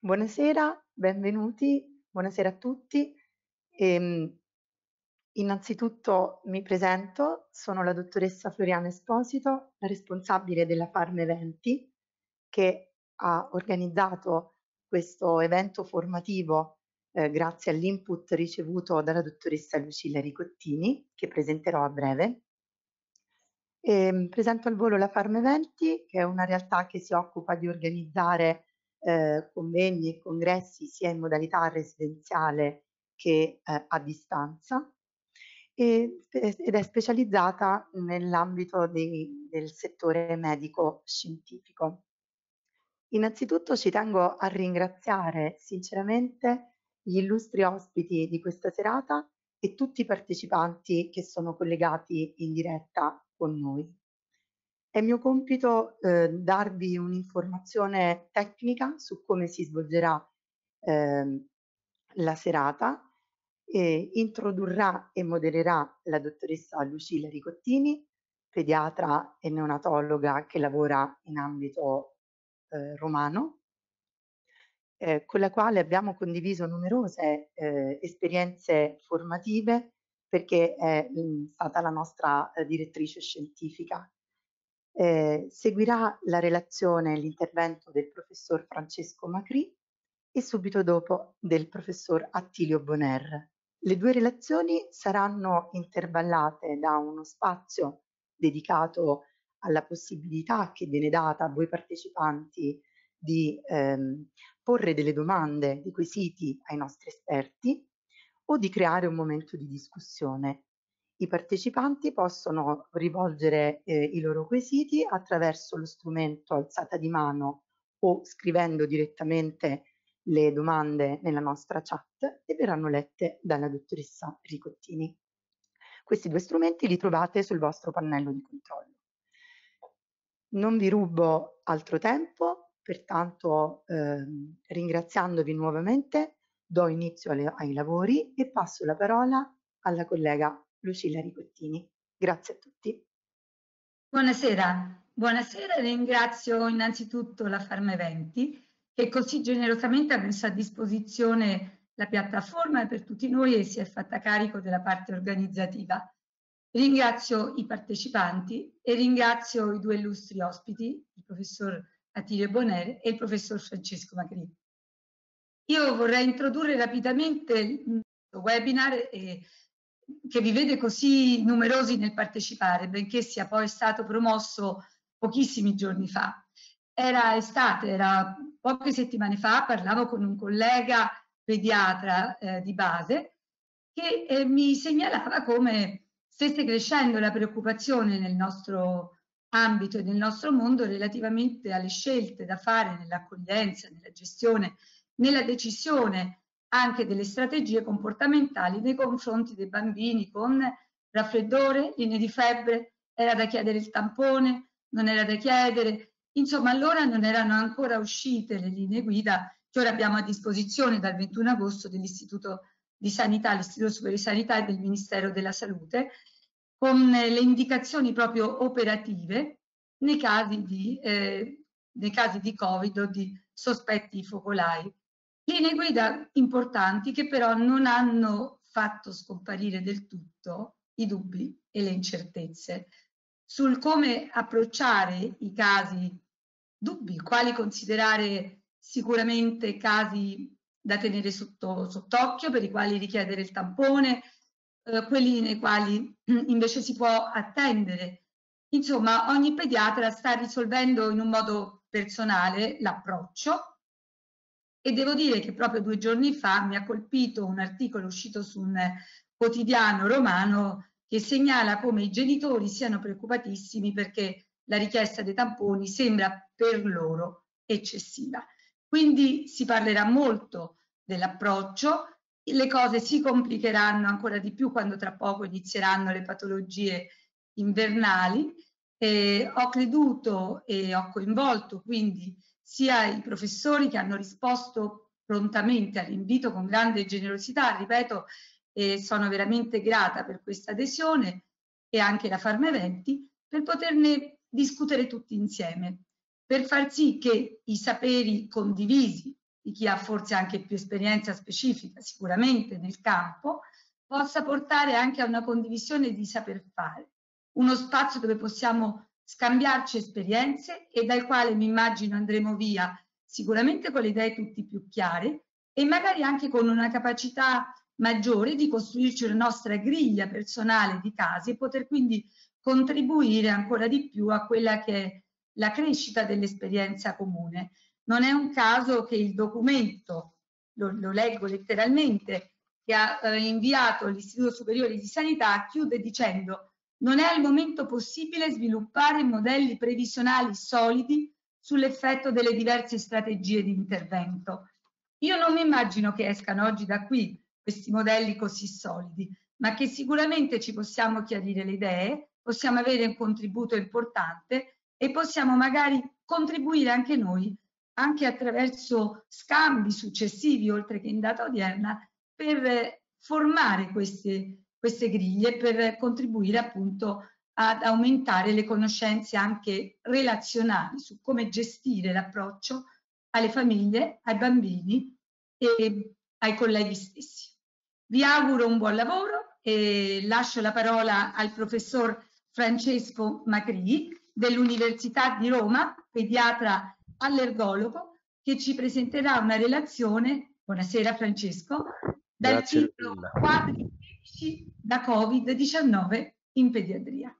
Buonasera, benvenuti, buonasera a tutti. Ehm, innanzitutto mi presento, sono la dottoressa Floriana Esposito, la responsabile della Farm Eventi, che ha organizzato questo evento formativo eh, grazie all'input ricevuto dalla dottoressa Lucilla Ricottini, che presenterò a breve. Ehm, presento al volo la Farm Eventi, che è una realtà che si occupa di organizzare eh, convegni e congressi sia in modalità residenziale che eh, a distanza e, ed è specializzata nell'ambito del settore medico scientifico. Innanzitutto ci tengo a ringraziare sinceramente gli illustri ospiti di questa serata e tutti i partecipanti che sono collegati in diretta con noi. È mio compito eh, darvi un'informazione tecnica su come si svolgerà eh, la serata. E introdurrà e modererà la dottoressa Lucilla Ricottini, pediatra e neonatologa che lavora in ambito eh, romano, eh, con la quale abbiamo condiviso numerose eh, esperienze formative perché è mh, mm, stata la nostra eh, direttrice scientifica eh, seguirà la relazione e l'intervento del professor Francesco Macri e subito dopo del professor Attilio Bonner. Le due relazioni saranno intervallate da uno spazio dedicato alla possibilità che viene data a voi partecipanti di ehm, porre delle domande, di quesiti ai nostri esperti o di creare un momento di discussione. I partecipanti possono rivolgere eh, i loro quesiti attraverso lo strumento alzata di mano o scrivendo direttamente le domande nella nostra chat e verranno lette dalla dottoressa Ricottini. Questi due strumenti li trovate sul vostro pannello di controllo. Non vi rubo altro tempo, pertanto eh, ringraziandovi nuovamente do inizio alle, ai lavori e passo la parola alla collega Lucilla Ricottini. Grazie a tutti. Buonasera, buonasera ringrazio innanzitutto la Farma Eventi che così generosamente ha messo a disposizione la piattaforma per tutti noi e si è fatta carico della parte organizzativa. Ringrazio i partecipanti e ringrazio i due illustri ospiti, il professor Attilio Boner e il professor Francesco Magri. Io vorrei introdurre rapidamente il webinar e che vi vede così numerosi nel partecipare, benché sia poi stato promosso pochissimi giorni fa. Era estate, era poche settimane fa, parlavo con un collega pediatra eh, di base che eh, mi segnalava come stesse crescendo la preoccupazione nel nostro ambito e nel nostro mondo relativamente alle scelte da fare nell'accoglienza, nella gestione, nella decisione anche delle strategie comportamentali nei confronti dei bambini con raffreddore, linee di febbre, era da chiedere il tampone, non era da chiedere, insomma allora non erano ancora uscite le linee guida che ora abbiamo a disposizione dal 21 agosto dell'Istituto di Sanità, l'Istituto Superiore di Sanità e del Ministero della Salute, con eh, le indicazioni proprio operative nei casi di, eh, nei casi di Covid o di sospetti focolai linee guida importanti che però non hanno fatto scomparire del tutto i dubbi e le incertezze sul come approcciare i casi dubbi, quali considerare sicuramente casi da tenere sotto, sott'occhio, per i quali richiedere il tampone, eh, quelli nei quali invece si può attendere. Insomma, ogni pediatra sta risolvendo in un modo personale l'approccio e devo dire che proprio due giorni fa mi ha colpito un articolo uscito su un quotidiano romano che segnala come i genitori siano preoccupatissimi perché la richiesta dei tamponi sembra per loro eccessiva. Quindi si parlerà molto dell'approccio, le cose si complicheranno ancora di più quando tra poco inizieranno le patologie invernali. Eh, ho creduto e ho coinvolto quindi sia i professori che hanno risposto prontamente all'invito con grande generosità, ripeto, eh, sono veramente grata per questa adesione e anche la Farma Eventi per poterne discutere tutti insieme, per far sì che i saperi condivisi di chi ha forse anche più esperienza specifica sicuramente nel campo possa portare anche a una condivisione di saper fare, uno spazio dove possiamo scambiarci esperienze e dal quale mi immagino andremo via sicuramente con le idee tutti più chiare e magari anche con una capacità maggiore di costruirci la nostra griglia personale di casi e poter quindi contribuire ancora di più a quella che è la crescita dell'esperienza comune. Non è un caso che il documento, lo, lo leggo letteralmente, che ha eh, inviato l'Istituto Superiore di Sanità chiude dicendo non è al momento possibile sviluppare modelli previsionali solidi sull'effetto delle diverse strategie di intervento. Io non mi immagino che escano oggi da qui questi modelli così solidi, ma che sicuramente ci possiamo chiarire le idee, possiamo avere un contributo importante e possiamo magari contribuire anche noi, anche attraverso scambi successivi, oltre che in data odierna, per formare queste queste griglie per contribuire appunto ad aumentare le conoscenze anche relazionali su come gestire l'approccio alle famiglie, ai bambini e ai colleghi stessi. Vi auguro un buon lavoro e lascio la parola al professor Francesco Macri dell'Università di Roma, pediatra allergologo, che ci presenterà una relazione, buonasera Francesco, dal Grazie titolo Quadri benefici da Covid-19 in pediatria.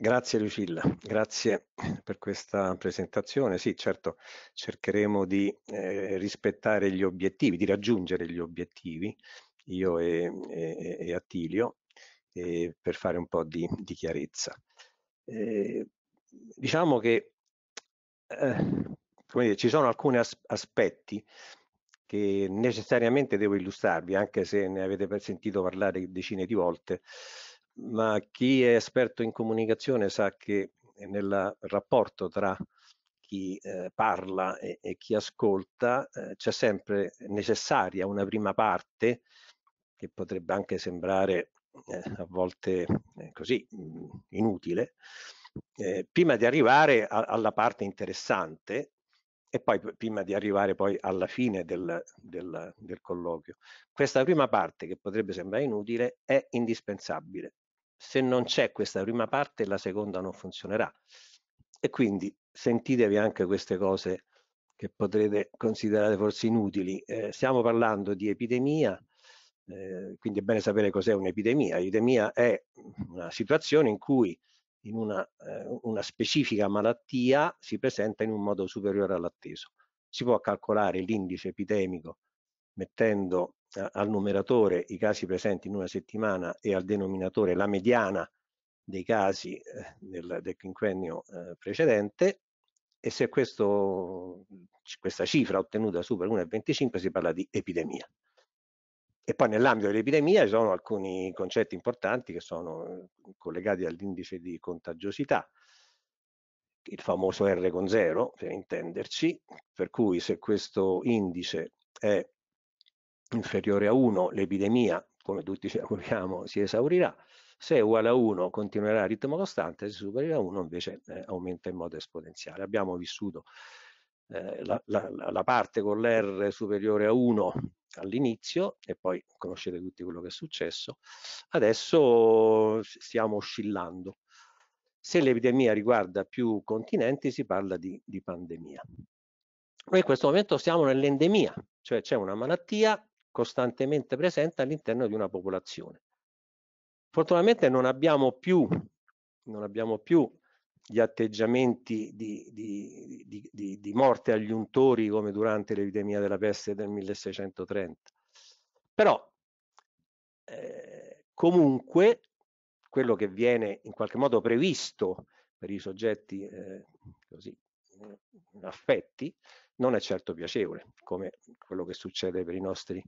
Grazie Lucilla, grazie per questa presentazione. Sì, certo, cercheremo di eh, rispettare gli obiettivi, di raggiungere gli obiettivi, io e, e, e Attilio, e per fare un po' di, di chiarezza. Eh, diciamo che eh, dire, ci sono alcuni as aspetti che necessariamente devo illustrarvi, anche se ne avete sentito parlare decine di volte, ma chi è esperto in comunicazione sa che nel rapporto tra chi eh, parla e, e, chi ascolta eh, c'è sempre necessaria una prima parte che potrebbe anche sembrare eh, a volte eh, così mm, inutile, eh, prima di arrivare a, alla parte interessante e poi prima di arrivare poi alla fine del, del, del colloquio. Questa prima parte, che potrebbe sembrare inutile, è indispensabile. Se non c'è questa prima parte, la seconda non funzionerà. E quindi sentitevi anche queste cose che potrete considerare forse inutili. Eh, stiamo parlando di epidemia, eh, quindi è bene sapere cos'è un'epidemia. L'epidemia è una situazione in cui in una, eh, una specifica malattia si presenta in un modo superiore all'atteso. Si può calcolare l'indice epidemico mettendo eh, al numeratore i casi presenti in una settimana e al denominatore la mediana dei casi eh, del, del, quinquennio eh, precedente e se questo, questa cifra ottenuta supera 1,25 si parla di epidemia. E poi nell'ambito dell'epidemia ci sono alcuni concetti importanti che sono eh, collegati all'indice di contagiosità, il famoso R con 0 per intenderci, per cui se questo indice è inferiore a 1 l'epidemia, come tutti ci auguriamo, si esaurirà, se è uguale a 1 continuerà a ritmo costante, se a 1 invece eh, aumenta in modo esponenziale. Abbiamo vissuto eh, la, la, la, parte con l'R superiore a 1 all'inizio e poi conoscete tutti quello che è successo, adesso stiamo oscillando. Se l'epidemia riguarda più continenti si parla di, di pandemia. Noi in questo momento siamo nell'endemia, cioè c'è una malattia costantemente presente all'interno di una popolazione. Fortunatamente non abbiamo più, non abbiamo più gli atteggiamenti di, di, di, di, morte agli untori come durante l'epidemia della peste del 1630. Però eh, comunque quello che viene in qualche modo previsto per i soggetti eh, così, eh, affetti non è certo piacevole, come quello che succede per i nostri,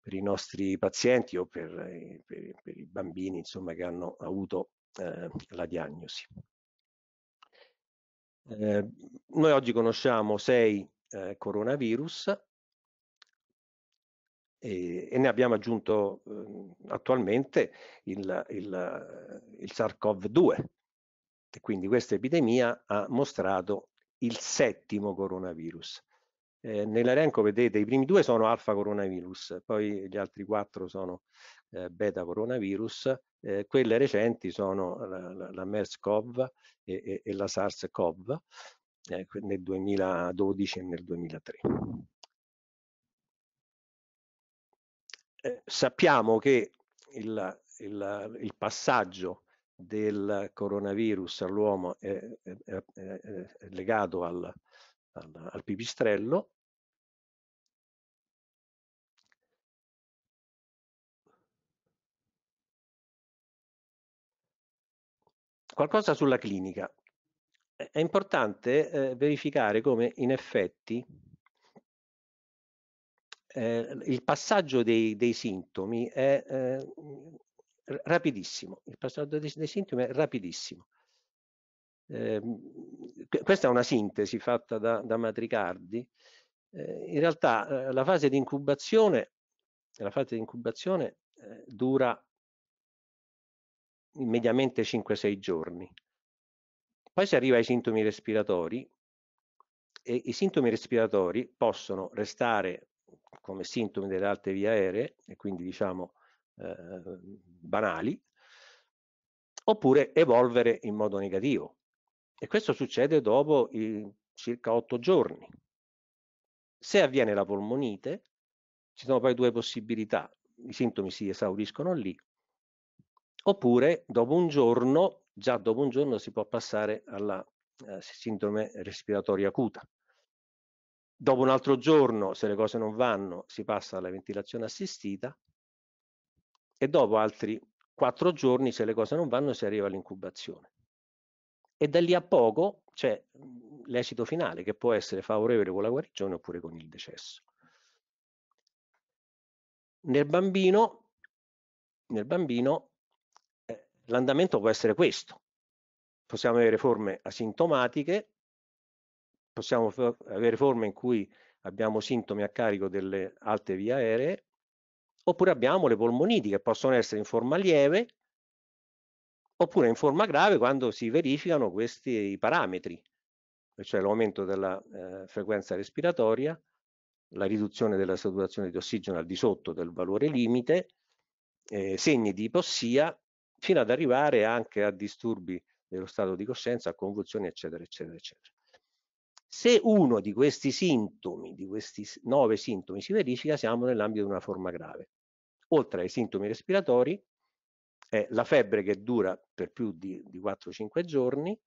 per i nostri pazienti o per, eh, per, per, i bambini insomma, che hanno avuto eh, la diagnosi. Eh, noi oggi conosciamo sei eh, coronavirus e, e, ne abbiamo aggiunto eh, attualmente il, il, il SARS-CoV-2 e quindi questa epidemia ha mostrato il settimo coronavirus. Eh, nell'elenco vedete i primi due sono alfa coronavirus, poi gli altri quattro sono eh, beta coronavirus, eh, quelle recenti sono la, la, la MERS-CoV e, e, e, la SARS-CoV eh, nel 2012 e nel 2003. Eh, sappiamo che il, il, il passaggio del coronavirus all'uomo è, è, è, legato al, al, al pipistrello Qualcosa sulla clinica. È importante eh, verificare come in effetti eh, il passaggio dei, dei sintomi è eh, rapidissimo. Il passaggio dei, dei sintomi è rapidissimo. Eh, questa è una sintesi fatta da, da Matricardi. Eh, in realtà eh, la fase di incubazione, la fase di incubazione eh, dura mediamente 5-6 giorni. Poi si arriva ai sintomi respiratori e i sintomi respiratori possono restare come sintomi delle alte vie aeree e quindi diciamo eh, banali oppure evolvere in modo negativo e questo succede dopo i, circa 8 giorni. Se avviene la polmonite ci sono poi due possibilità, i sintomi si esauriscono lì oppure dopo un giorno, già dopo un giorno si può passare alla eh, sindrome respiratoria acuta. Dopo un altro giorno, se le cose non vanno, si passa alla ventilazione assistita e dopo altri quattro giorni, se le cose non vanno, si arriva all'incubazione. E da lì a poco c'è mhmm, l'esito finale che può essere favorevole con la guarigione oppure con il decesso. Nel bambino, nel bambino l'andamento può essere questo. Possiamo avere forme asintomatiche, possiamo avere forme in cui abbiamo sintomi a carico delle alte vie aeree, oppure abbiamo le polmoniti che possono essere in forma lieve, oppure in forma grave quando si verificano questi parametri, cioè l'aumento della eh, frequenza respiratoria, la riduzione della saturazione di ossigeno al di sotto del valore limite, eh, segni di ipossia fino ad arrivare anche a disturbi dello stato di coscienza, a convulsioni, eccetera, eccetera, eccetera. Se uno di questi sintomi, di questi nove sintomi, si verifica, siamo nell'ambito di una forma grave. Oltre ai sintomi respiratori, è la febbre che dura per più di, di 4-5 giorni,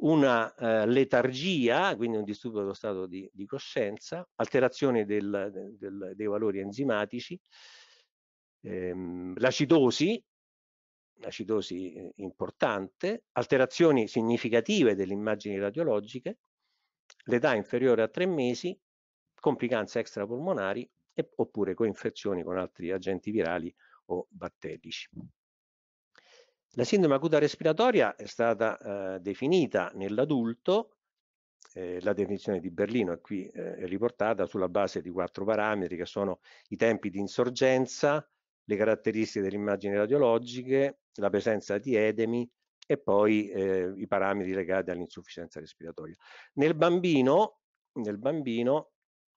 una eh, letargia, quindi un disturbo dello stato di, di coscienza, alterazione del, del, dei valori enzimatici, ehm, l'acidosi, acidosi eh, importante, alterazioni significative delle immagini radiologiche, l'età inferiore a tre mesi, complicanze extrapolmonari e, oppure coinfezioni con altri agenti virali o batterici. La sindrome acuta respiratoria è stata eh, definita nell'adulto, eh, la definizione di Berlino è qui eh, riportata sulla base di quattro parametri che sono i tempi di insorgenza, le caratteristiche delle immagini radiologiche, la presenza di edemi e poi eh, i parametri legati all'insufficienza respiratoria. Nel bambino, nel bambino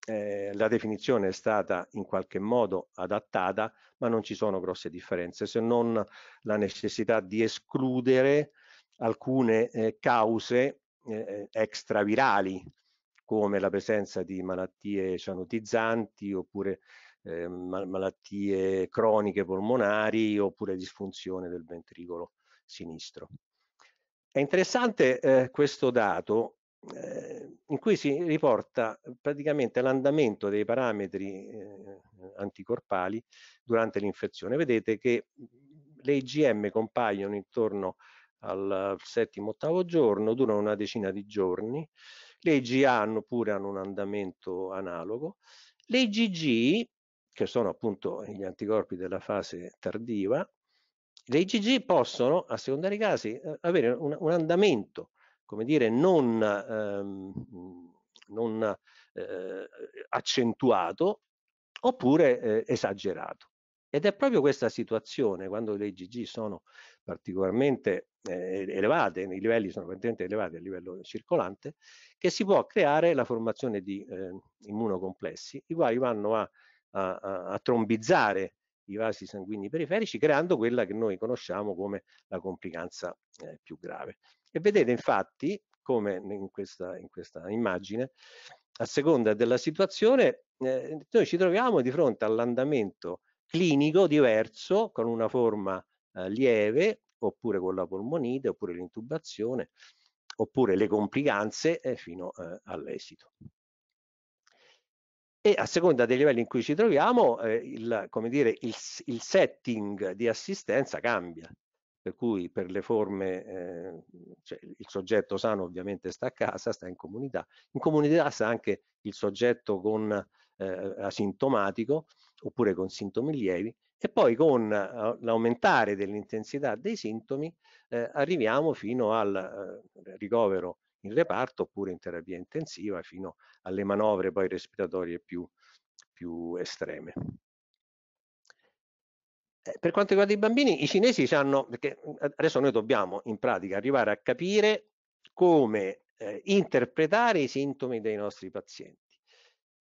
eh, la definizione è stata in qualche modo adattata, ma non ci sono grosse differenze, se non la necessità di escludere alcune eh, cause eh, eh extravirali, come la presenza di malattie cianotizzanti oppure eh, malattie croniche polmonari oppure disfunzione del ventricolo sinistro. È interessante eh, questo dato eh, in cui si riporta eh, praticamente l'andamento dei parametri eh, anticorpali durante l'infezione. Vedete che mm, le IgM compaiono intorno al settimo ottavo giorno, durano una decina di giorni, le IgA hanno pure hanno un andamento analogo, le IgG che sono appunto gli anticorpi della fase tardiva, le IgG possono, a seconda dei casi, eh, avere un, un andamento, come dire, non, ehm, non eh, accentuato oppure eh, esagerato. Ed è proprio questa situazione, quando le IgG sono particolarmente eh, elevate, i livelli sono particolarmente elevati a livello circolante, che si può creare la formazione di eh, immunocomplessi, i quali vanno a a, a, a trombizzare i vasi sanguigni periferici creando quella che noi conosciamo come la complicanza eh, più grave. E vedete infatti come in questa, in questa immagine, a seconda della situazione, eh, noi ci troviamo di fronte all'andamento clinico diverso con una forma eh, lieve oppure con la polmonite oppure l'intubazione oppure le complicanze eh, fino eh, all'esito e a seconda dei livelli in cui ci troviamo eh, il, come dire, il, il, setting di assistenza cambia per cui per le forme eh, cioè il soggetto sano ovviamente sta a casa sta in comunità in comunità sta anche il soggetto con eh, asintomatico oppure con sintomi lievi e poi con eh, l'aumentare dell'intensità dei sintomi eh, arriviamo fino al eh, ricovero in reparto oppure in terapia intensiva fino alle manovre poi respiratorie più, più estreme. Eh, per quanto riguarda i bambini, i cinesi hanno, perché mhmm, adesso noi dobbiamo in pratica arrivare a capire come eh, interpretare i sintomi dei nostri pazienti.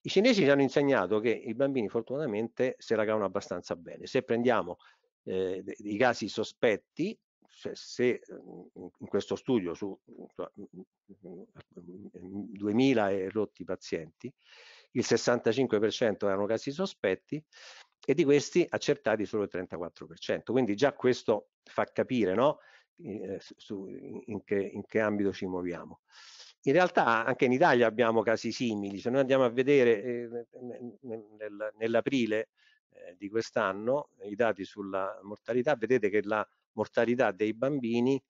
I cinesi ci hanno insegnato che i bambini fortunatamente se la cavano abbastanza bene. Se prendiamo eh, i casi sospetti, cioè se mhmm, in questo studio su, mhmm, 2000 e rotti pazienti, il 65% erano casi sospetti e di questi accertati solo il 34%. Quindi già questo fa capire no? Eh, su, in, che, in, che, ambito ci muoviamo. In realtà anche in Italia abbiamo casi simili, se noi andiamo a vedere eh, nel, nell'aprile eh, di quest'anno i dati sulla mortalità, vedete che la mortalità dei bambini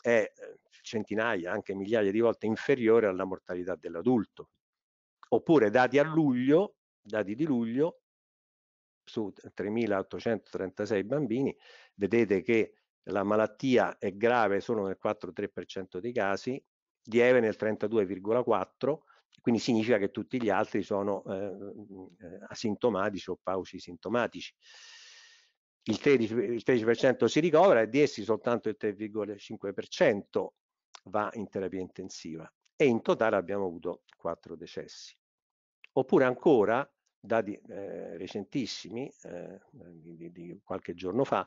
è eh, centinaia, anche migliaia di volte inferiore alla mortalità dell'adulto. Oppure dati a luglio, dati di luglio, su 3.836 bambini, vedete che la malattia è grave solo nel 4,3% dei casi, lieve nel 32,4%, quindi significa che tutti gli altri sono eh, asintomatici o paucisintomatici. Il 13%, il 13 si ricovera e di essi soltanto il 3,5% va in terapia intensiva e in totale abbiamo avuto quattro decessi. Oppure ancora, dati eh, recentissimi, eh, di, di, qualche giorno fa,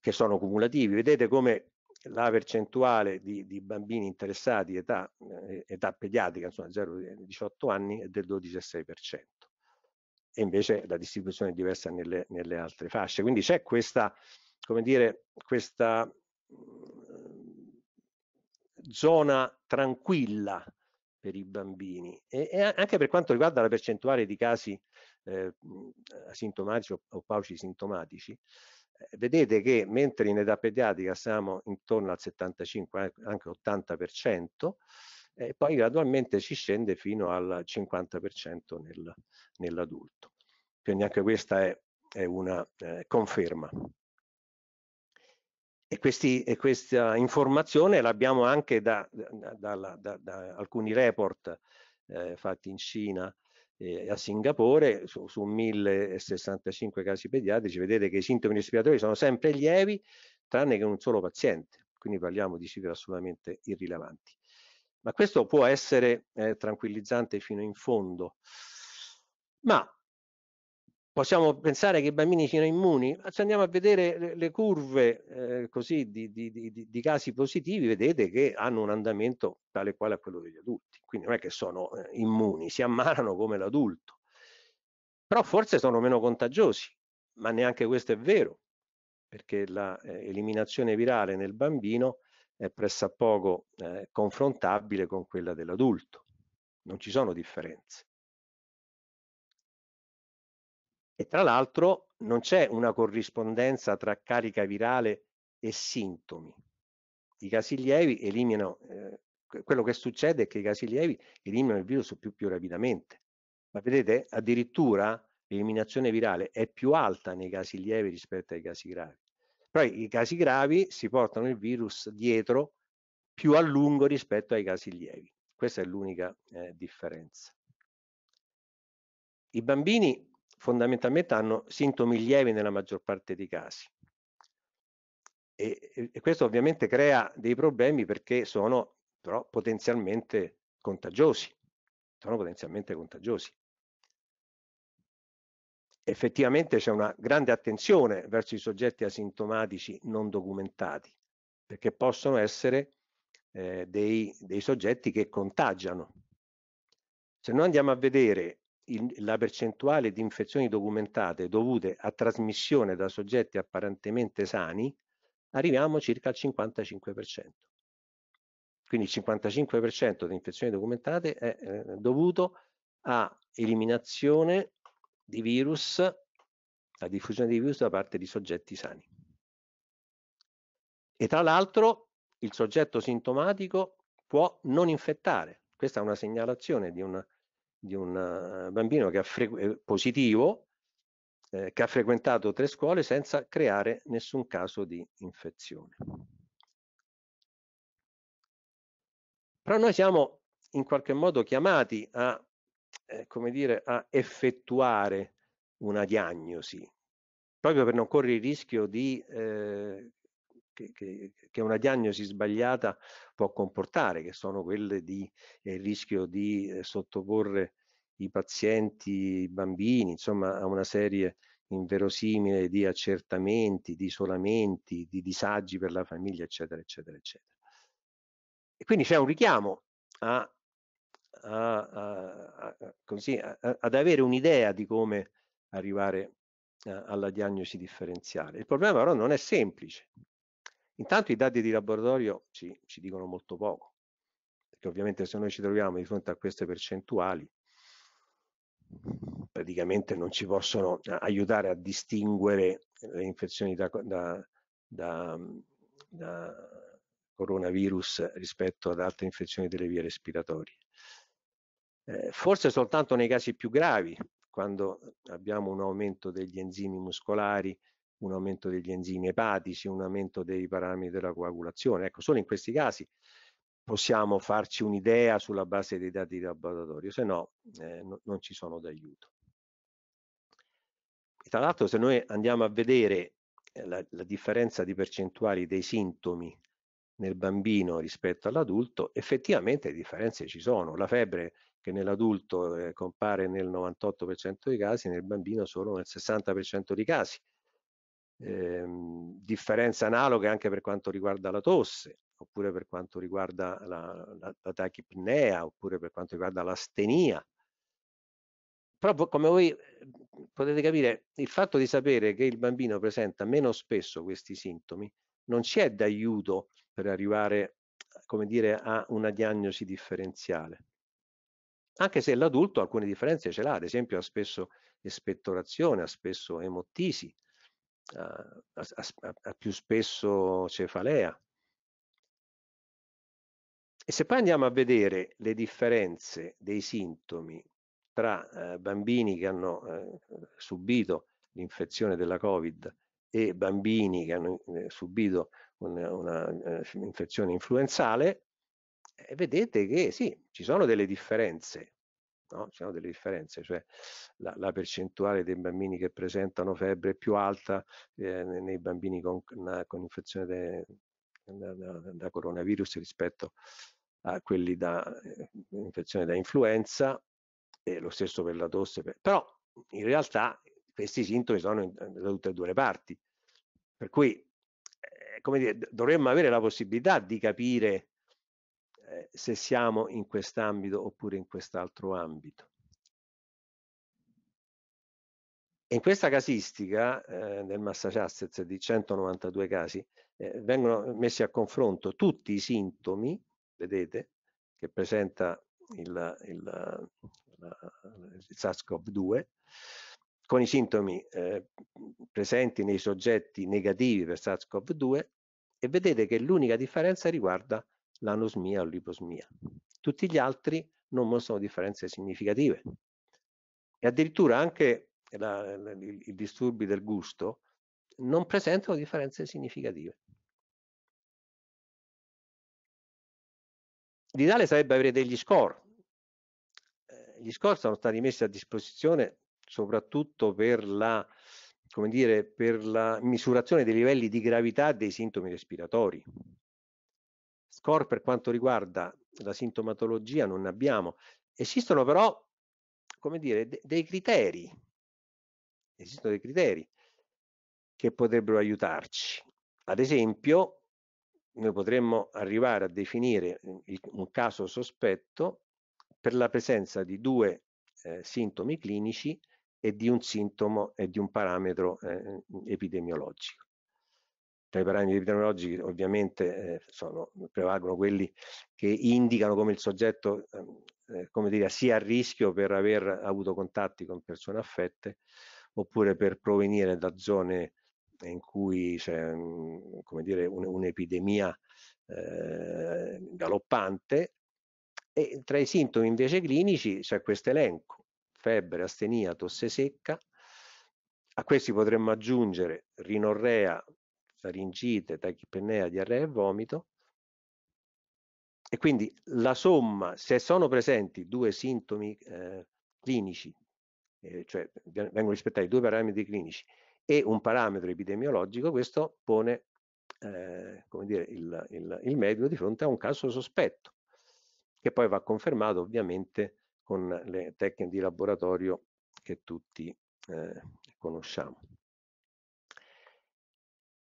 che sono cumulativi, vedete come la percentuale di, di bambini interessati età, eh, età pediatrica, insomma 0-18 eh, anni, è del 12,6%. E invece la distribuzione è diversa nelle, nelle altre fasce. Quindi c'è questa, come dire, questa zona tranquilla per i bambini e, e anche per quanto riguarda la percentuale di casi eh, asintomatici o, o pauci sintomatici, eh, vedete che mentre in età pediatrica siamo intorno al 75, anche 80%, eh, poi gradualmente si scende fino al 50% nel, nell'adulto. Quindi anche questa è, è una eh, conferma e, questi, e, questa informazione l'abbiamo anche da, da, da, da, alcuni report eh, fatti in Cina eh, a Singapore su, su 1065 casi pediatrici vedete che i sintomi respiratori sono sempre lievi tranne che un solo paziente quindi parliamo di cifre assolutamente irrilevanti ma questo può essere eh, tranquillizzante fino in fondo ma possiamo pensare che i bambini siano immuni? Se andiamo a vedere le, le curve eh, così di, di, di, di, casi positivi, vedete che hanno un andamento tale quale a quello degli adulti, quindi non è che sono eh, immuni, si ammalano come l'adulto, però forse sono meno contagiosi, ma neanche questo è vero, perché l'eliminazione eh, virale nel bambino è pressappoco eh, confrontabile con quella dell'adulto, non ci sono differenze. E tra l'altro non c'è una corrispondenza tra carica virale e sintomi. I casi lievi eliminano, eh, quello che succede è che i casi lievi eliminano il virus più, più rapidamente. Ma vedete, addirittura l'eliminazione virale è più alta nei casi lievi rispetto ai casi gravi. Però i casi gravi si portano il virus dietro più a lungo rispetto ai casi lievi. Questa è l'unica eh, differenza. I bambini fondamentalmente hanno sintomi lievi nella maggior parte dei casi. E, e questo ovviamente crea dei problemi perché sono però potenzialmente contagiosi, sono potenzialmente contagiosi. Effettivamente c'è una grande attenzione verso i soggetti asintomatici non documentati, perché possono essere eh, dei, dei soggetti che contagiano. Se noi andiamo a vedere il, la percentuale di infezioni documentate dovute a trasmissione da soggetti apparentemente sani arriviamo circa al 55%. Quindi il 55% di infezioni documentate è eh, dovuto a eliminazione di virus, a diffusione di virus da parte di soggetti sani. E tra l'altro il soggetto sintomatico può non infettare. Questa è una segnalazione di una di un eh, bambino che eh, positivo eh, che ha frequentato tre scuole senza creare nessun caso di infezione. Però noi siamo in qualche modo chiamati a, eh, come dire, a effettuare una diagnosi, proprio per non correre il rischio di eh, che, che, una diagnosi sbagliata può comportare, che sono quelle di eh, il rischio di eh, sottoporre i pazienti, i bambini, insomma, a una serie inverosimile di accertamenti, di isolamenti, di disagi per la famiglia, eccetera, eccetera, eccetera. E quindi c'è un richiamo a, a, a, così, ad avere un'idea di come arrivare alla diagnosi differenziale. Il problema però non è semplice, Intanto i dati di laboratorio ci, ci dicono molto poco, perché ovviamente se noi ci troviamo di fronte a queste percentuali, praticamente non ci possono eh, aiutare a distinguere le infezioni da, da, da, da coronavirus rispetto ad altre infezioni delle vie respiratorie. Eh, forse soltanto nei casi più gravi, quando abbiamo un aumento degli enzimi muscolari un aumento degli enzimi epatici, un aumento dei parametri della coagulazione. Ecco, solo in questi casi possiamo farci un'idea sulla base dei dati di laboratorio, se no, eh, non ci sono d'aiuto. Tra l'altro se noi andiamo a vedere eh, la, la, differenza di percentuali dei sintomi nel bambino rispetto all'adulto, effettivamente le differenze ci sono. La febbre che nell'adulto eh, compare nel 98% dei casi, nel bambino solo nel 60% dei casi. Ehm, differenze analoghe anche per quanto riguarda la tosse, oppure per quanto riguarda la, la, la tachipnea, oppure per quanto riguarda l'astenia. Proprio come voi ehm, potete capire, il fatto di sapere che il bambino presenta meno spesso questi sintomi non ci è d'aiuto per arrivare come dire, a una diagnosi differenziale. Anche se l'adulto alcune differenze ce l'ha, ad esempio ha spesso espettorazione, ha spesso emotisi, a, a, a più spesso cefalea. E se poi andiamo a vedere le differenze dei sintomi tra eh, bambini che hanno eh, subito l'infezione della Covid e bambini che hanno eh, subito un'infezione eh, influenzale, eh, vedete che sì, ci sono delle differenze, no? ci sono delle differenze, cioè la, la, percentuale dei bambini che presentano febbre è più alta eh, nei bambini con, con infezione de, da, da, da, coronavirus rispetto a quelli da eh, infezione da influenza e lo stesso per la tosse, per... però in realtà questi sintomi sono eh, da tutte e due le parti, per cui eh, come dire, dovremmo avere la possibilità di capire eh, se siamo in quest'ambito oppure in quest'altro ambito. In questa casistica, eh, nel Massachusetts di 192 casi, eh, vengono messi a confronto tutti i sintomi, vedete, che presenta il, il, il SARS-CoV-2, con i sintomi eh, presenti nei soggetti negativi per SARS-CoV-2 e vedete che l'unica differenza riguarda l'anosmia o l'iposmia. Tutti gli altri non mostrano differenze significative. E addirittura anche la, la, i, i disturbi del gusto non presentano differenze significative. L'ideale sarebbe avere degli score. Eh, gli score sono stati messi a disposizione soprattutto per la, dire, per la misurazione dei livelli di gravità dei sintomi respiratori Score per quanto riguarda la sintomatologia non ne abbiamo. Esistono però, come dire, dei criteri, esistono dei criteri che potrebbero aiutarci. Ad esempio, noi potremmo arrivare a definire ehm, un caso sospetto per la presenza di due eh, sintomi clinici e di un sintomo e di un parametro eh, eh epidemiologico tra i parametri epidemiologici ovviamente eh, sono, prevalgono quelli che indicano come il soggetto ehm, eh, come dire, sia a rischio per aver avuto contatti con persone affette oppure per provenire da zone in cui c'è mm, un'epidemia un eh, galoppante e tra i sintomi invece clinici c'è questo elenco febbre, astenia, tosse secca a questi potremmo aggiungere rinorrea faringite, tachipennea, diarrea e vomito. E quindi la somma, se sono presenti due sintomi eh, clinici, eh, cioè vengono rispettati due parametri clinici e un parametro epidemiologico, questo pone eh, come dire, il, il, il medico di fronte a un caso sospetto, che poi va confermato ovviamente con le tecniche di laboratorio che tutti eh, conosciamo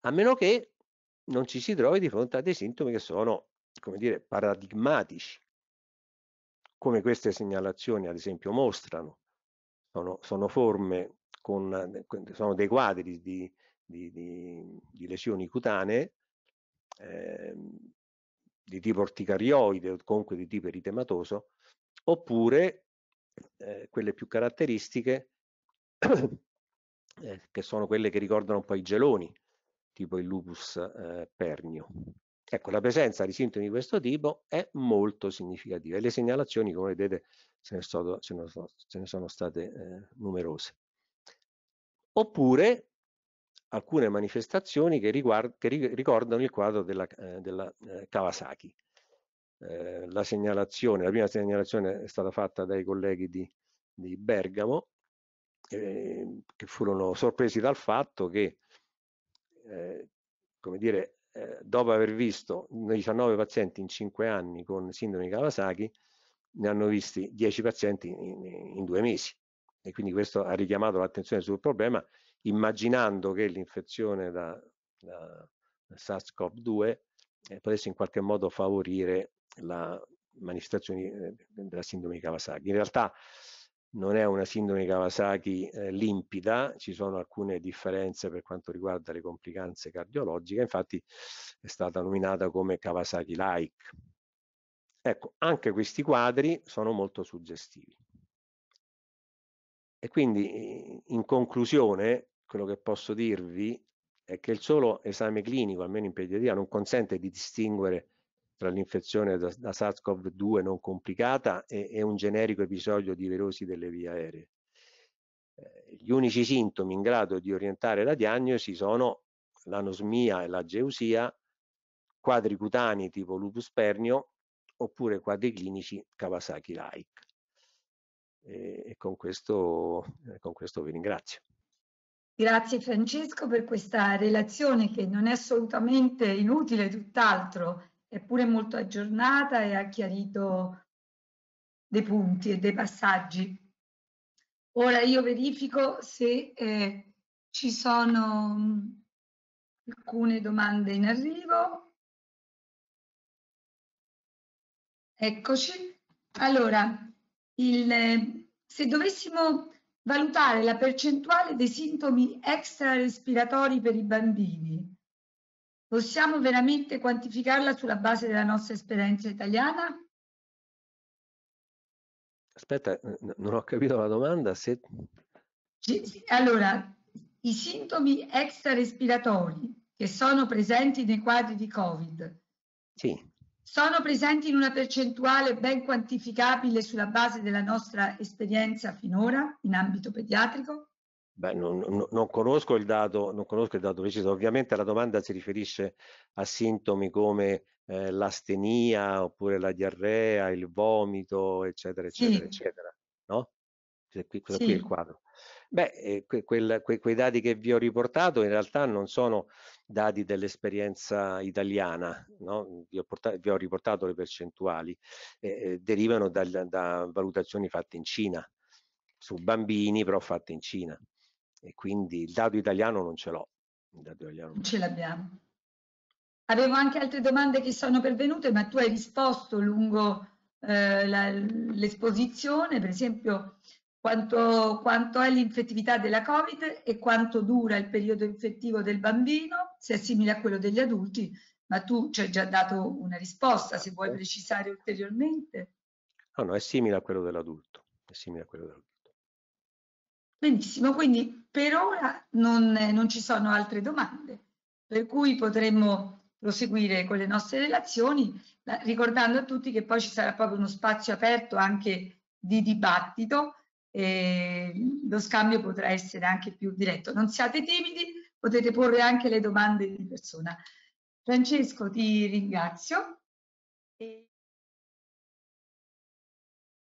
a meno che non ci si trovi di fronte a dei sintomi che sono, come dire, paradigmatici, come queste segnalazioni ad esempio mostrano. Sono, sono forme con, sono dei quadri di, di, di, di lesioni cutanee eh, di tipo orticarioide o comunque di tipo eritematoso, oppure eh, quelle più caratteristiche eh, che sono quelle che ricordano un po' i geloni, tipo il lupus eh, pernio. Ecco, la presenza di sintomi di questo tipo è molto significativa e le segnalazioni, come vedete, ce ne, sono, ce ne sono, ce ne sono state eh, numerose. Oppure alcune manifestazioni che, riguard, che ricordano il quadro della, eh, della eh, Kawasaki. Eh, la segnalazione, la prima segnalazione è stata fatta dai colleghi di, di Bergamo, eh, che furono sorpresi dal fatto che eh, come dire, eh, dopo aver visto 19 pazienti in 5 anni con sindrome di Kawasaki, ne hanno visti 10 pazienti in, in due mesi. E quindi questo ha richiamato l'attenzione sul problema, immaginando che l'infezione da, da SARS-CoV-2 eh, potesse in qualche modo favorire la manifestazione della sindrome di Kawasaki. In realtà non è una sindrome Kawasaki eh, limpida, ci sono alcune differenze per quanto riguarda le complicanze cardiologiche, infatti è stata nominata come Kawasaki like. Ecco, anche questi quadri sono molto suggestivi. E quindi in conclusione, quello che posso dirvi è che il solo esame clinico, almeno in pediatria, non consente di distinguere tra l'infezione da, da SARS-CoV-2 non complicata e, e un generico episodio di virosi delle vie aeree. Eh, gli unici sintomi in grado di orientare la diagnosi sono l'anosmia e la geusia, quadri cutanei tipo lupus pernio oppure quadri clinici Kawasaki-like. E, e con, questo, eh, con questo vi ringrazio. Grazie Francesco per questa relazione che non è assolutamente inutile, tutt'altro, è pure molto aggiornata e ha chiarito dei punti e dei passaggi. Ora io verifico se eh, ci sono mm, alcune domande in arrivo. Eccoci. Allora, il, eh, se dovessimo valutare la percentuale dei sintomi extra respiratori per i bambini, Possiamo veramente quantificarla sulla base della nostra esperienza italiana? Aspetta, non ho capito la domanda. Se... Allora, i sintomi extra-respiratori che sono presenti nei quadri di Covid sì. sono presenti in una percentuale ben quantificabile sulla base della nostra esperienza finora in ambito pediatrico? Beh, non, non, conosco il dato, non conosco il dato preciso, ovviamente la domanda si riferisce a sintomi come eh, l'astenia oppure la diarrea, il vomito, eccetera, eccetera, sì. eccetera, no? Cioè, qui, questo sì. qui è il quadro. Beh, eh, que, quel, que, quei dati che vi ho riportato in realtà non sono dati dell'esperienza italiana, no? vi, ho portato, vi, ho riportato le percentuali, eh, eh derivano da, da valutazioni fatte in Cina, su bambini però fatte in Cina e quindi il dato italiano non ce l'ho. Non ce l'abbiamo. Avevo anche altre domande che sono pervenute, ma tu hai risposto lungo eh, l'esposizione, per esempio quanto, quanto è l'infettività della Covid e quanto dura il periodo infettivo del bambino, se è simile a quello degli adulti, ma tu ci hai già dato una risposta, se vuoi precisare ulteriormente. No, no, è simile a quello dell'adulto, è simile a quello dell'adulto. Benissimo, quindi per ora non, non ci sono altre domande, per cui potremmo proseguire con le nostre relazioni, ricordando a tutti che poi ci sarà proprio uno spazio aperto anche di dibattito e lo scambio potrà essere anche più diretto. Non siate timidi, potete porre anche le domande di persona. Francesco, ti ringrazio. E...